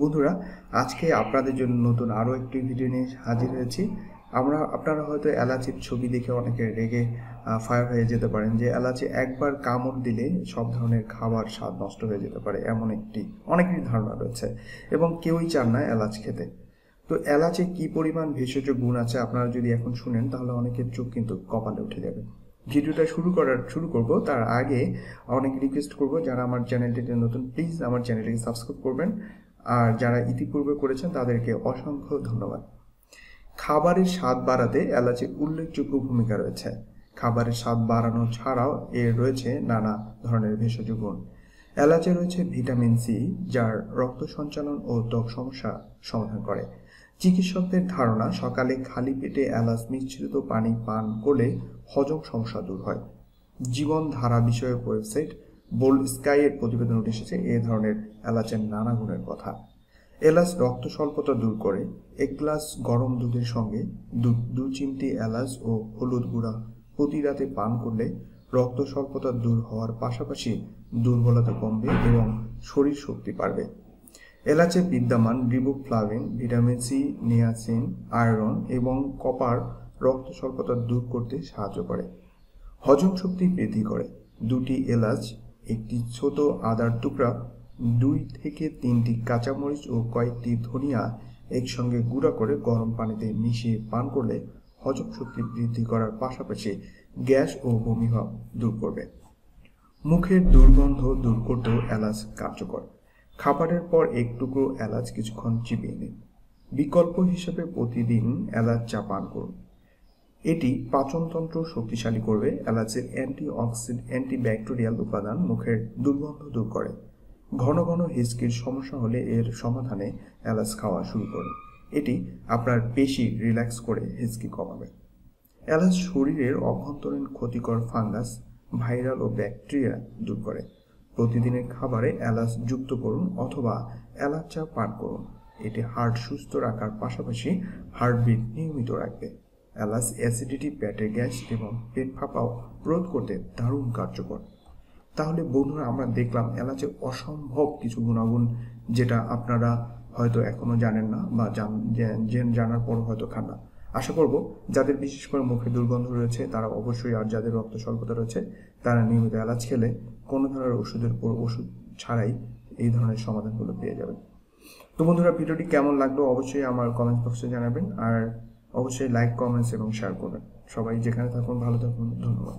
বন্ধুরা আজকে আপনাদের জন্য নতুন আরও একটি ভিডিও নিয়ে হাজির হয়েছি আমরা আপনারা হয়তো এলাচির ছবি দেখে অনেকে রেগে ফায়ার হয়ে যেতে পারেন যে এলাচি একবার কামড় দিলে সব ধরনের খাবার স্বাদ নষ্ট হয়ে যেতে পারে এমন একটি অনেকেরই ধারণা রয়েছে এবং কেউই চান না এলাচ খেতে তো এলাচে কি পরিমাণ ভেষজ গুণ আছে আপনারা যদি এখন শুনেন তাহলে অনেকের চোখ কিন্তু কপালে উঠে যাবে ভিডিওটা শুরু করার শুরু করব তার আগে অনেক রিকোয়েস্ট করব যারা আমার চ্যানেলটিতে নতুন প্লিজ আমার চ্যানেলটিকে সাবস্ক্রাইব করবেন আর যারা ইতিপূর্বে করেছেন তাদেরকে অসংখ্য ধন্যবাদ খাবারের স্বাদ বাড়াতে এলাচের উল্লেখযোগ্য ভূমিকা রয়েছে খাবারের স্বাদ বাড়ানো ছাড়াও এর রয়েছে নানা ধরনের ভেষজ গুণ এলাচে রয়েছে ভিটামিন সি যার রক্ত সঞ্চালন ও ত্বক সমস্যা সমাধান করে চিকিৎসকদের ধারণা সকালে খালি পেটে এলাচ মিশ্রিত পানি পান করলে হজম সমস্যা দূর হয় জীবন ধারা বিষয়ক ওয়েবসাইট বোল্ড স্কাইয়ের প্রতিবেদন উঠে এসেছে এ ধরনের এলাচের নানা গুণের কথা এলাচ রক্ত স্বল্পতা দূর করে এক গ্লাস গরম দুধের সঙ্গে দু চিমটি এলাচ ও হলুদ গুঁড়া প্রতি রাতে পান করলে রক্ত স্বল্পতা দূর হওয়ার পাশাপাশি দুর্বলতা কমবে এবং শরীর শক্তি বাড়বে এলাচে বিদ্যমান riboflavin vitamin C niacin iron এবং কপার রক্ত স্বল্পতা দূর করতে সাহায্য করে হজম শক্তি বৃদ্ধি করে দুটি এলাচ একটি ছোট আদার টুকরা দুই থেকে তিনটি কাঁচামরিচ ও কয়েকটি ধনিয়া একসঙ্গে গুঁড়া করে গরম পানিতে মিশিয়ে পান করলে হজম শক্তি বৃদ্ধি করার পাশাপাশি গ্যাস ও বমিভাব দূর করবে মুখের দুর্গন্ধ দূর করতেও এলাচ কার্যকর খাবারের পর এক টুকরো এলাচ কিছুক্ষণ চিবিয়ে নিন বিকল্প হিসেবে প্রতিদিন এলাচ চা পান করুন এটি পাচনতন্ত্র শক্তিশালী করবে এলাচের অ্যান্টি অক্সিড অ্যান্টিব্যাকটেরিয়াল উপাদান মুখের দুর্গন্ধ দূর করে ঘন ঘন হিসকির সমস্যা হলে এর সমাধানে এলাচ খাওয়া শুরু করুন এটি আপনার পেশি রিল্যাক্স করে হিসকি কমাবে এলাচ শরীরের অভ্যন্তরীণ ক্ষতিকর ফাঙ্গাস ভাইরাল ও ব্যাকটেরিয়া দূর করে প্রতিদিনের খাবারে এলাচ যুক্ত করুন অথবা এলাচ চা পান করুন এটি হার্ট সুস্থ রাখার পাশাপাশি হার্টবিট নিয়মিত রাখবে এলাচ অ্যাসিডিটি প্যাটে গ্যাস এবং পেট ফাঁপাও রোধ করতে দারুণ কার্যকর তাহলে বন্ধুরা আমরা দেখলাম এলাচে অসম্ভব কিছু গুণাগুণ যেটা আপনারা হয়তো এখনও জানেন না বা জানার পর হয়তো খান না আশা করব যাদের বিশেষ করে মুখে দুর্গন্ধ রয়েছে তারা অবশ্যই আর যাদের রক্ত স্বল্পতা রয়েছে তারা নিয়মিত এলাচ খেলে কোনো ধরনের ওষুধের উপর ওষুধ ছাড়াই এই ধরনের সমাধানগুলো পেয়ে যাবেন তো বন্ধুরা ভিডিওটি কেমন লাগলো অবশ্যই আমার কমেন্ট বক্সে জানাবেন আর অবশ্যই লাইক কমেন্টস এবং শেয়ার করবেন সবাই যেখানে থাকুন ভালো থাকুন ধন্যবাদ